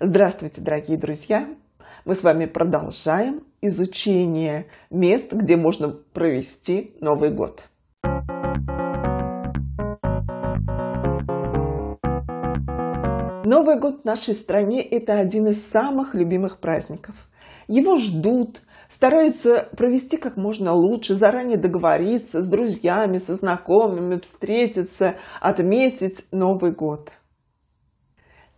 Здравствуйте, дорогие друзья! Мы с вами продолжаем изучение мест, где можно провести Новый год. Новый год в нашей стране – это один из самых любимых праздников. Его ждут, стараются провести как можно лучше, заранее договориться с друзьями, со знакомыми, встретиться, отметить Новый год –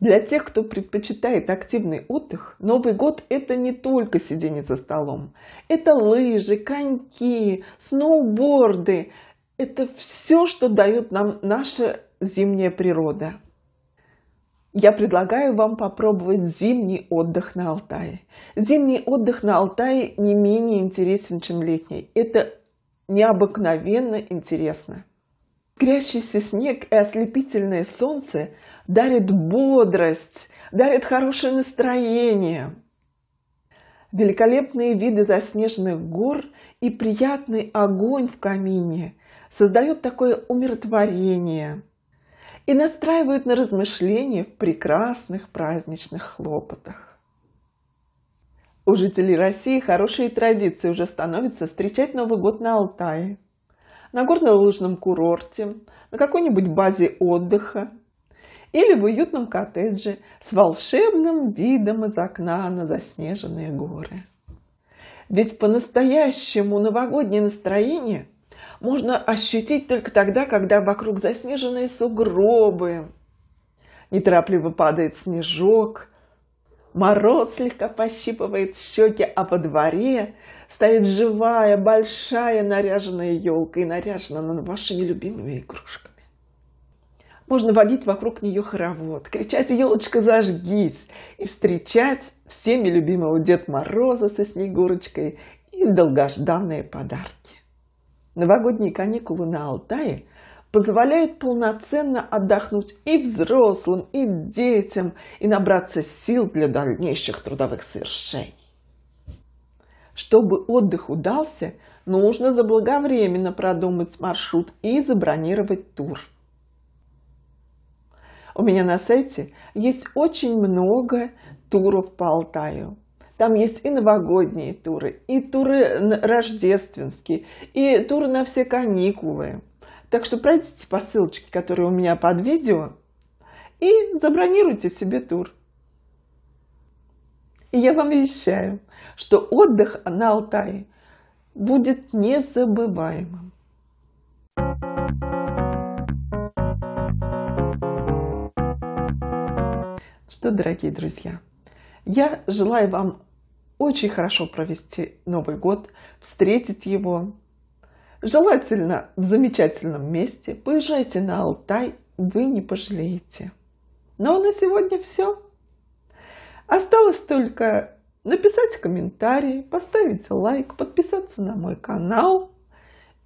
для тех, кто предпочитает активный отдых, Новый год – это не только сидение за столом. Это лыжи, коньки, сноуборды. Это все, что дает нам наша зимняя природа. Я предлагаю вам попробовать зимний отдых на Алтае. Зимний отдых на Алтае не менее интересен, чем летний. Это необыкновенно интересно. Искрящийся снег и ослепительное солнце дарят бодрость, дарят хорошее настроение. Великолепные виды заснеженных гор и приятный огонь в камине создают такое умиротворение и настраивают на размышления в прекрасных праздничных хлопотах. У жителей России хорошие традиции уже становятся встречать Новый год на Алтае – на горнолыжном курорте, на какой-нибудь базе отдыха или в уютном коттедже с волшебным видом из окна на заснеженные горы. Ведь по-настоящему новогоднее настроение можно ощутить только тогда, когда вокруг заснеженные сугробы. Неторопливо падает снежок, Мороз слегка пощипывает щеки, а во дворе стоит живая, большая, наряженная елка. И наряжена она вашими любимыми игрушками. Можно водить вокруг нее хоровод, кричать «Елочка, зажгись!» и встречать всеми любимого Дед Мороза со Снегурочкой и долгожданные подарки. Новогодние каникулы на Алтае – позволяет полноценно отдохнуть и взрослым, и детям, и набраться сил для дальнейших трудовых свершений. Чтобы отдых удался, нужно заблаговременно продумать маршрут и забронировать тур. У меня на сайте есть очень много туров по Алтаю. Там есть и новогодние туры, и туры рождественские, и туры на все каникулы. Так что пройдите по ссылочке, которая у меня под видео, и забронируйте себе тур. И я вам обещаю, что отдых на Алтае будет незабываемым. Что, дорогие друзья, я желаю вам очень хорошо провести Новый год, встретить его, желательно в замечательном месте. Поезжайте на Алтай, вы не пожалеете. Ну а на сегодня все. Осталось только написать комментарий, поставить лайк, подписаться на мой канал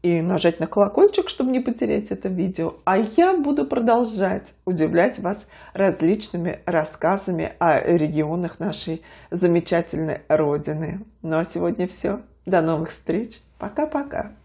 и нажать на колокольчик, чтобы не потерять это видео. А я буду продолжать удивлять вас различными рассказами о регионах нашей замечательной Родины. Ну а сегодня все. До новых встреч. Пока-пока.